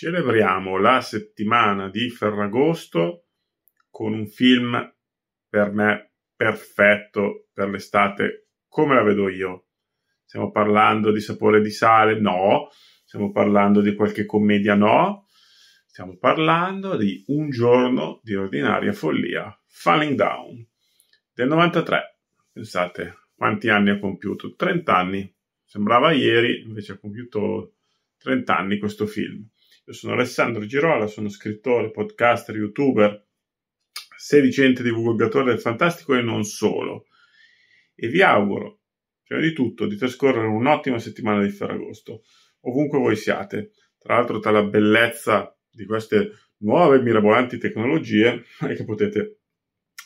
Celebriamo la settimana di Ferragosto con un film per me perfetto per l'estate come la vedo io. Stiamo parlando di sapore di sale? No. Stiamo parlando di qualche commedia? No. Stiamo parlando di Un giorno di ordinaria follia, Falling Down, del 93. Pensate quanti anni ha compiuto? 30 anni. Sembrava ieri, invece ha compiuto 30 anni questo film. Io sono Alessandro Girola, sono scrittore, podcaster, youtuber, sedicente divulgatore del fantastico e non solo. E vi auguro, prima di tutto, di trascorrere un'ottima settimana di Ferragosto, ovunque voi siate. Tra l'altro, tra la bellezza di queste nuove mirabolanti tecnologie, è che potete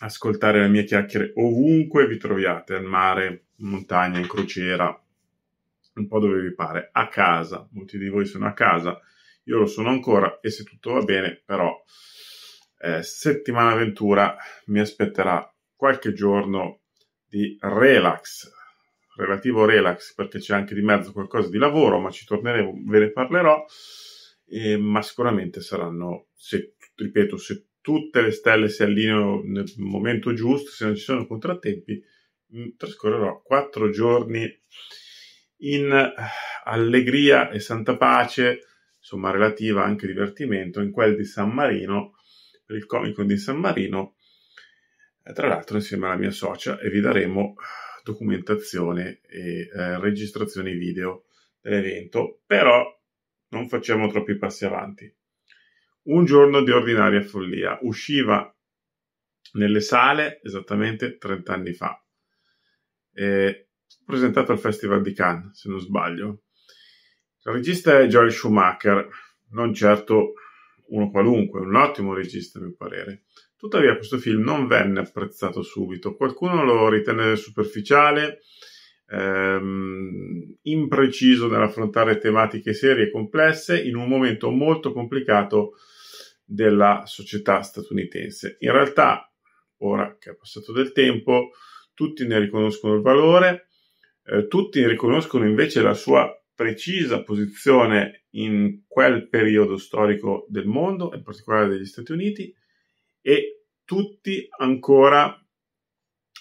ascoltare le mie chiacchiere ovunque vi troviate, al mare, in montagna, in crociera, un po' dove vi pare, a casa, molti di voi sono a casa, io lo sono ancora e se tutto va bene, però eh, settimana ventura mi aspetterà qualche giorno di relax, relativo relax, perché c'è anche di mezzo qualcosa di lavoro, ma ci torneremo, ve ne parlerò. Eh, ma sicuramente saranno, se, ripeto, se tutte le stelle si allineano nel momento giusto, se non ci sono contrattempi, mm, trascorrerò quattro giorni in eh, allegria e santa pace insomma relativa anche divertimento, in quel di San Marino, per il comico di San Marino, eh, tra l'altro insieme alla mia socia, e vi daremo eh, documentazione e eh, registrazioni video dell'evento, però non facciamo troppi passi avanti. Un giorno di ordinaria follia, usciva nelle sale esattamente 30 anni fa. Eh, presentato al Festival di Cannes, se non sbaglio. Il regista è Joel Schumacher, non certo uno qualunque, un ottimo regista a mio parere. Tuttavia questo film non venne apprezzato subito, qualcuno lo ritenne superficiale, ehm, impreciso nell'affrontare tematiche serie e complesse in un momento molto complicato della società statunitense. In realtà, ora che è passato del tempo, tutti ne riconoscono il valore, eh, tutti riconoscono invece la sua precisa posizione in quel periodo storico del mondo, in particolare degli Stati Uniti, e tutti ancora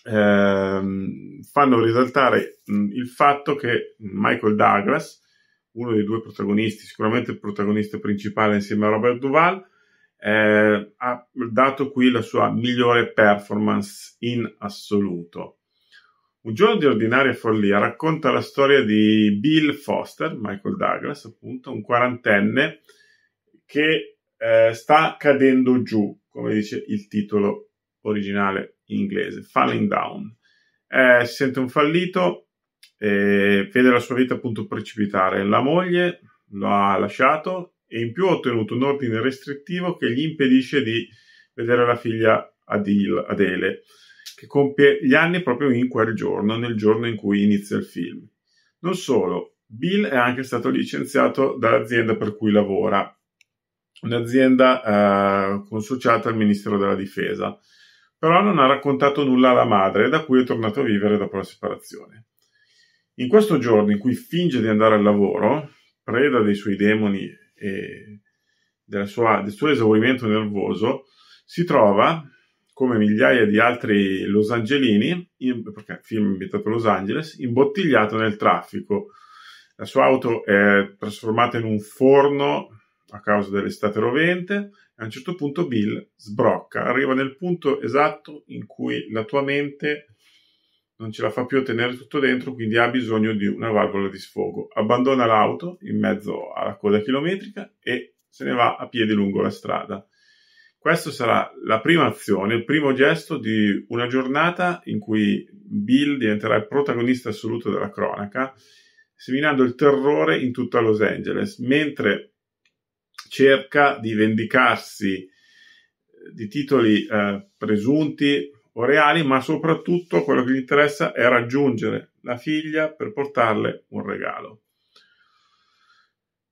ehm, fanno risaltare mh, mm, il fatto che Michael Douglas, uno dei due protagonisti, sicuramente il protagonista principale insieme a Robert Duvall, eh, ha dato qui la sua migliore performance in assoluto. Un giorno di ordinaria follia racconta la storia di Bill Foster, Michael Douglas, appunto, un quarantenne che eh, sta cadendo giù, come dice il titolo originale in inglese, Falling Down. Eh, si sente un fallito, e vede la sua vita appunto precipitare. La moglie lo ha lasciato e in più ha ottenuto un ordine restrittivo che gli impedisce di vedere la figlia Adil, Adele che compie gli anni proprio in quel giorno, nel giorno in cui inizia il film. Non solo, Bill è anche stato licenziato dall'azienda per cui lavora, un'azienda eh, consociata al Ministero della Difesa, però non ha raccontato nulla alla madre, da cui è tornato a vivere dopo la separazione. In questo giorno in cui finge di andare al lavoro, preda dei suoi demoni e sua, del suo esaurimento nervoso, si trova come migliaia di altri losangelini, in, perché film ambientato a Los Angeles, imbottigliato nel traffico. La sua auto è trasformata in un forno a causa dell'estate rovente e a un certo punto Bill sbrocca, arriva nel punto esatto in cui la tua mente non ce la fa più a tenere tutto dentro, quindi ha bisogno di una valvola di sfogo. Abbandona l'auto in mezzo alla coda chilometrica e se ne va a piedi lungo la strada. Questa sarà la prima azione, il primo gesto di una giornata in cui Bill diventerà il protagonista assoluto della cronaca, seminando il terrore in tutta Los Angeles, mentre cerca di vendicarsi eh, di titoli eh, presunti o reali, ma soprattutto quello che gli interessa è raggiungere la figlia per portarle un regalo.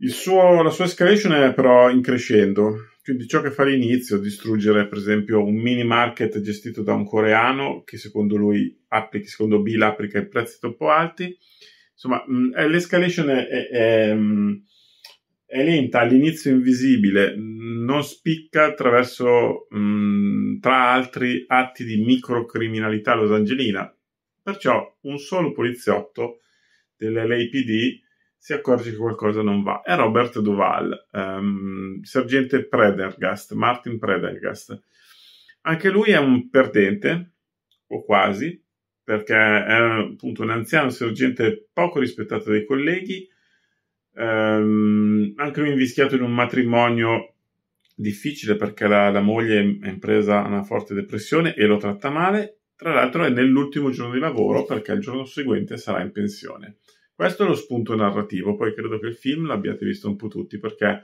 Suo, la sua escalation è però in crescendo quindi ciò che fa all'inizio, distruggere per esempio un mini market gestito da un coreano che secondo lui applica, secondo Bill applica i prezzi troppo alti, insomma mm, eh, l'escalation è, è, è, mm, è, lenta, all'inizio invisibile, mm, non spicca attraverso tra altri atti di microcriminalità Los Angelina, Perciò un solo poliziotto dell'LAPD si accorge che qualcosa non va. È Robert Duval, um, ehm, sergente Predergast, Martin Predergast. Anche lui è un perdente, o quasi, perché è appunto un anziano sergente poco rispettato dai colleghi, um, anche lui invischiato in un matrimonio difficile perché la, la moglie è in presa a una forte depressione e lo tratta male. Tra l'altro è nell'ultimo giorno di lavoro perché il giorno seguente sarà in pensione. Questo è lo spunto narrativo, poi credo che il film l'abbiate visto un po' tutti perché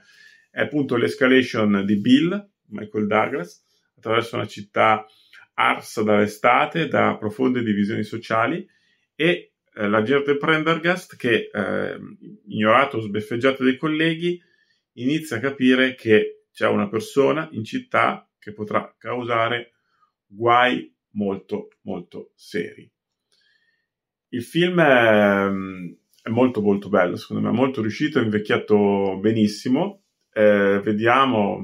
è appunto l'escalation di Bill, Michael Douglas, attraverso una città arsa dall'estate, da profonde divisioni sociali e eh, la Gerte Prendergast che, eh, ignorato o sbeffeggiato dai colleghi, inizia a capire che c'è una persona in città che potrà causare guai molto, molto seri. Il film è, ehm, è molto molto bello, secondo me, molto riuscito, è invecchiato benissimo. Eh, vediamo,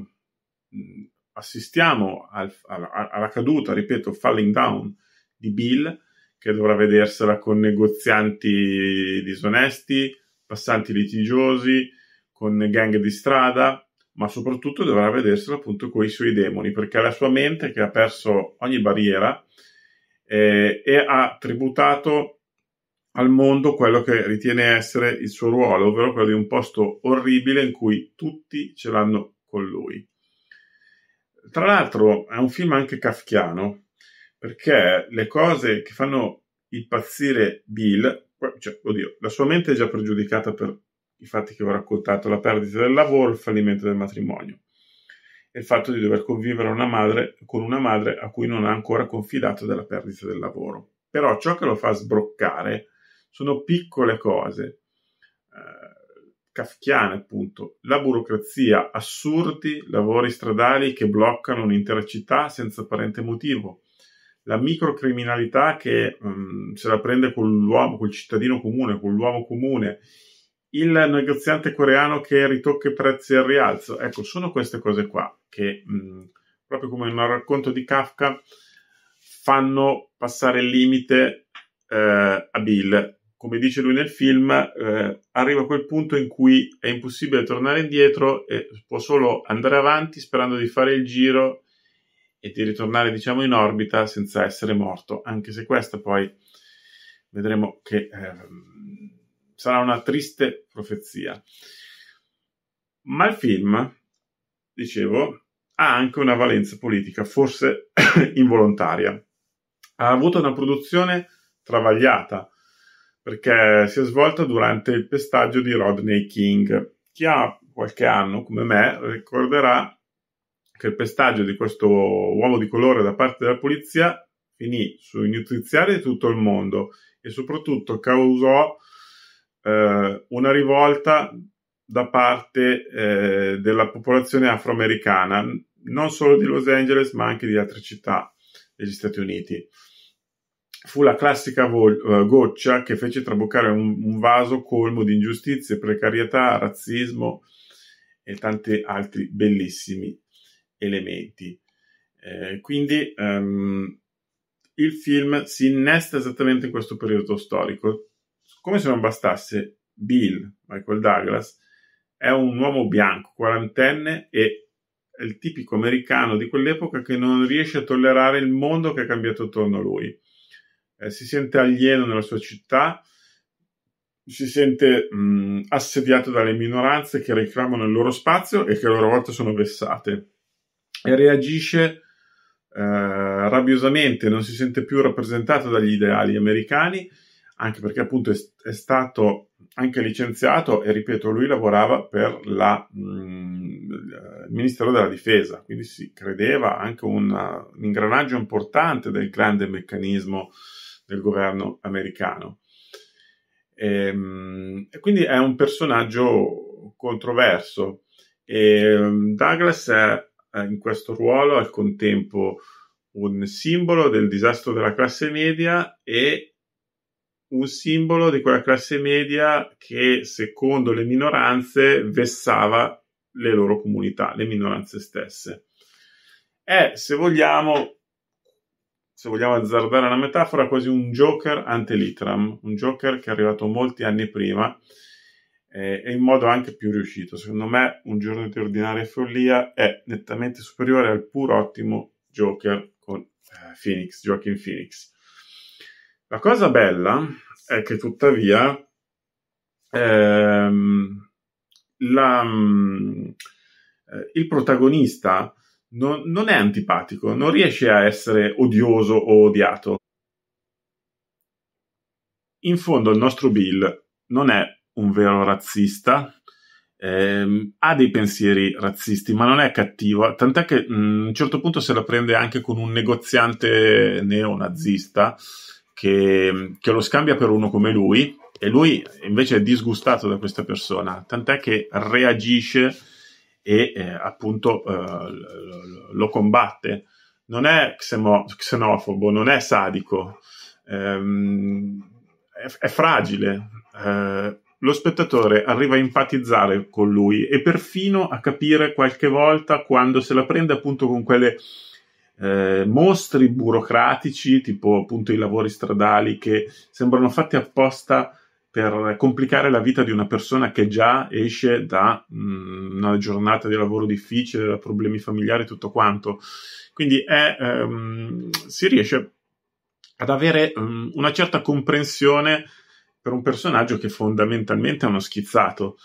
mm, assistiamo al, alla, alla, caduta, ripeto, falling down di Bill, che dovrà vedersela con negozianti disonesti, passanti litigiosi, con gang di strada, ma soprattutto dovrà vedersela appunto con i suoi demoni, perché la sua mente che ha perso ogni barriera eh, e ha tributato al mondo quello che ritiene essere il suo ruolo, ovvero quello di un posto orribile in cui tutti ce l'hanno con lui. Tra l'altro è un film anche kafkiano, perché le cose che fanno impazzire Bill, cioè, oddio, la sua mente è già pregiudicata per i fatti che ho raccontato, la perdita del lavoro, il fallimento del matrimonio e il fatto di dover convivere una madre, con una madre a cui non ha ancora confidato della perdita del lavoro. Però ciò che lo fa sbroccare sono piccole cose, eh, kafkiane appunto, la burocrazia, assurdi lavori stradali che bloccano un'intera città senza apparente motivo, la microcriminalità che um, se la prende con l'uomo, col cittadino comune, con l'uomo comune, il negoziante coreano che ritocca i prezzi al rialzo. Ecco, sono queste cose qua che, mh, mm, proprio come nel racconto di Kafka, fanno passare il limite eh, a Bill come dice lui nel film, eh, arriva quel punto in cui è impossibile tornare indietro e può solo andare avanti sperando di fare il giro e di ritornare, diciamo, in orbita senza essere morto, anche se questa poi vedremo che eh, sarà una triste profezia. Ma il film, dicevo, ha anche una valenza politica, forse involontaria. Ha avuto una produzione travagliata, perché si è svolta durante il pestaggio di Rodney King. Chi ha qualche anno come me ricorderà che il pestaggio di questo uomo di colore da parte della polizia finì sui notiziari di tutto il mondo e soprattutto causò eh, una rivolta da parte eh, della popolazione afroamericana, non solo di Los Angeles ma anche di altre città degli Stati Uniti fu la classica vol- eh, goccia che fece traboccare un, un vaso colmo di ingiustizie, precarietà, razzismo e tanti altri bellissimi elementi. Eh, quindi um, il film si innesta esattamente in questo periodo storico. Come se non bastasse, Bill, Michael Douglas, è un uomo bianco, quarantenne e è il tipico americano di quell'epoca che non riesce a tollerare il mondo che è cambiato attorno a lui eh, si sente alieno nella sua città, si sente mh, mm, assediato dalle minoranze che reclamano il loro spazio e che a loro volta sono vessate e reagisce eh, rabbiosamente, non si sente più rappresentato dagli ideali americani, anche perché appunto è, è stato anche licenziato e ripeto, lui lavorava per la, mh, mm, il Ministero della Difesa, quindi si credeva anche una, un ingranaggio importante del grande meccanismo del governo americano. E, ehm, e quindi è un personaggio controverso. E ehm, Douglas è, eh, in questo ruolo al contempo un simbolo del disastro della classe media e un simbolo di quella classe media che, secondo le minoranze, vessava le loro comunità, le minoranze stesse. È, se vogliamo, se vogliamo azzardare una metafora, quasi un Joker ante litram, un Joker che è arrivato molti anni prima eh, e in modo anche più riuscito. Secondo me, un giorno di ordinaria follia è nettamente superiore al pur ottimo Joker con eh, Phoenix, Joaquin Phoenix. La cosa bella è che tuttavia ehm, la, mm, eh, il protagonista non, non è antipatico, non riesce a essere odioso o odiato. In fondo il nostro Bill non è un vero razzista, ehm, ha dei pensieri razzisti, ma non è cattivo, tant'è che mh, mm, a un certo punto se la prende anche con un negoziante neonazista che, che lo scambia per uno come lui e lui invece è disgustato da questa persona, tant'è che reagisce e eh, appunto eh, lo combatte. Non è xeno- xenofobo, non è sadico, ehm, è, è, fragile. Eh, lo spettatore arriva a empatizzare con lui e perfino a capire qualche volta quando se la prende appunto con quelle eh, mostri burocratici, tipo appunto i lavori stradali che sembrano fatti apposta per complicare la vita di una persona che già esce da mh, mm, una giornata di lavoro difficile, da problemi familiari e tutto quanto. Quindi è, ehm, si riesce ad avere um, una certa comprensione per un personaggio che fondamentalmente è uno schizzato,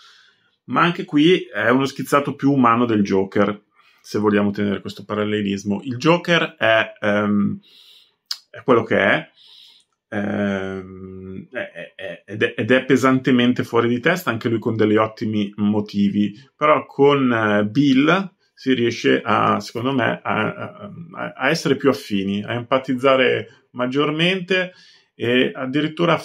ma anche qui è uno schizzato più umano del Joker, se vogliamo tenere questo parallelismo. Il Joker è, um, è quello che è, ehm, ed, è, ed, è, pesantemente fuori di testa, anche lui con degli ottimi motivi, però con eh, Bill si riesce a, secondo me, a, a, a essere più affini, a empatizzare maggiormente e addirittura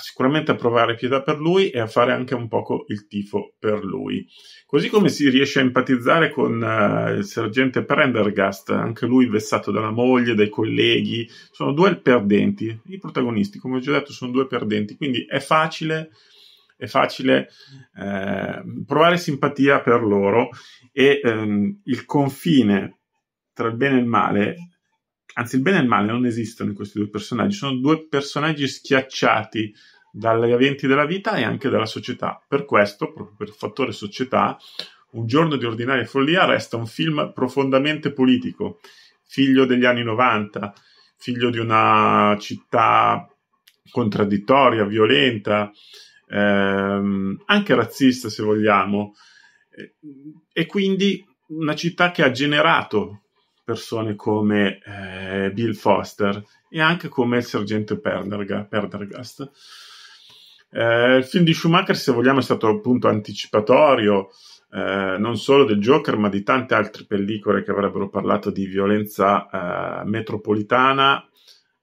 sicuramente a provare pietà per lui e a fare anche un poco il tifo per lui. Così come si riesce a empatizzare con uh, il sergente Prendergast, anche lui vessato dalla moglie, dai colleghi, sono due perdenti, i protagonisti, come ho già detto, sono due perdenti, quindi è facile, è facile eh, provare simpatia per loro e ehm, il confine tra il bene e il male anzi il bene e il male non esistono in questi due personaggi, sono due personaggi schiacciati dagli eventi della vita e anche dalla società. Per questo, proprio per il fattore società, Un giorno di ordinaria follia resta un film profondamente politico, figlio degli anni 90, figlio di una città contraddittoria, violenta, ehm, anche razzista se vogliamo, e quindi una città che ha generato persone come eh, Bill Foster e anche come il sergente Pendergast. Eh, il film di Schumacher, se vogliamo, è stato appunto anticipatorio eh, non solo del Joker, ma di tante altre pellicole che avrebbero parlato di violenza eh, metropolitana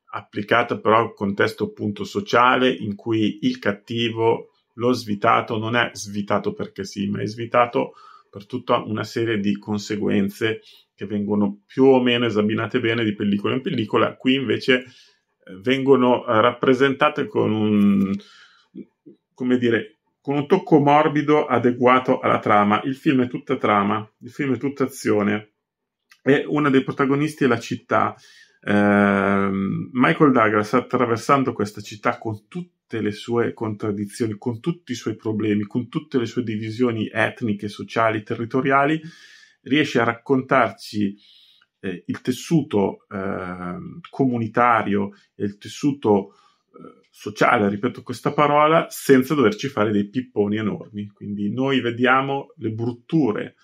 applicata però a un contesto appunto sociale in cui il cattivo, lo svitato, non è svitato perché sì, ma è svitato per tutta una serie di conseguenze che vengono più o meno esaminate bene di pellicola in pellicola, qui invece eh, vengono eh, rappresentate con un, come dire, con un tocco morbido adeguato alla trama. Il film è tutta trama, il film è tutta azione. E uno dei protagonisti è la città. Eh, Michael Douglas attraversando questa città con tutte le sue contraddizioni, con tutti i suoi problemi, con tutte le sue divisioni etniche, sociali, territoriali, riesce a raccontarci eh, il tessuto eh, comunitario e il tessuto eh, sociale, ripeto questa parola, senza doverci fare dei pipponi enormi. Quindi noi vediamo le brutture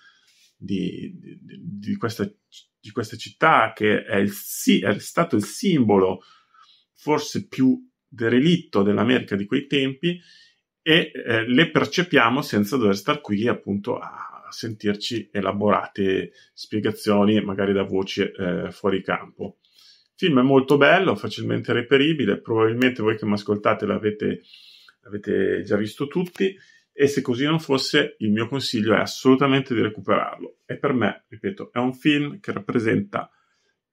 di, di, di, questa, di questa, città che è, il, è stato il simbolo forse più derelitto dell'America di quei tempi e eh, le percepiamo senza dover star qui appunto a, sentirci elaborate spiegazioni, magari da voci eh, fuori campo. Il film è molto bello, facilmente reperibile, probabilmente voi che mi ascoltate l'avete, l'avete già visto tutti e se così non fosse il mio consiglio è assolutamente di recuperarlo. E per me, ripeto, è un film che rappresenta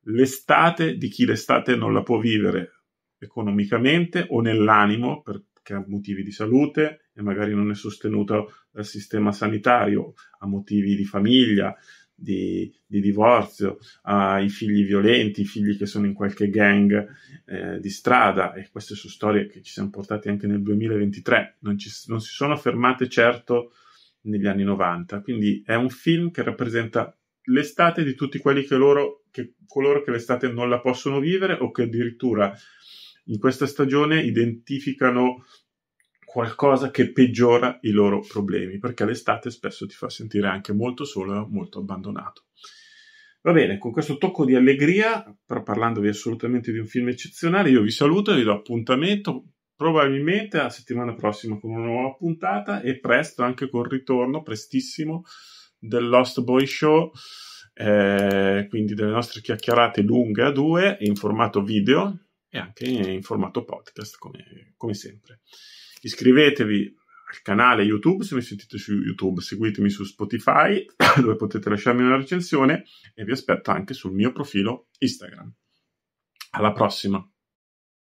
l'estate di chi l'estate non la può vivere economicamente o nell'animo perché ha motivi di salute, e magari non è sostenuto dal sistema sanitario a motivi di famiglia, di, di divorzio, ai figli violenti, i figli che sono in qualche gang eh, di strada e queste sono storie che ci siamo portati anche nel 2023, non, ci, non si sono fermate certo negli anni 90, quindi è un film che rappresenta l'estate di tutti quelli che loro, che, coloro che l'estate non la possono vivere o che addirittura in questa stagione identificano qualcosa che peggiora i loro problemi, perché l'estate spesso ti fa sentire anche molto solo e molto abbandonato. Va bene, con questo tocco di allegria, però parlandovi assolutamente di un film eccezionale, io vi saluto e vi do appuntamento probabilmente la settimana prossima con una nuova puntata e presto anche con il ritorno prestissimo del Lost Boy Show, eh, quindi delle nostre chiacchierate lunghe a due in formato video e anche in formato podcast come, come sempre iscrivetevi al canale YouTube se mi sentite su YouTube, seguitemi su Spotify dove potete lasciarmi una recensione e vi aspetto anche sul mio profilo Instagram. Alla prossima!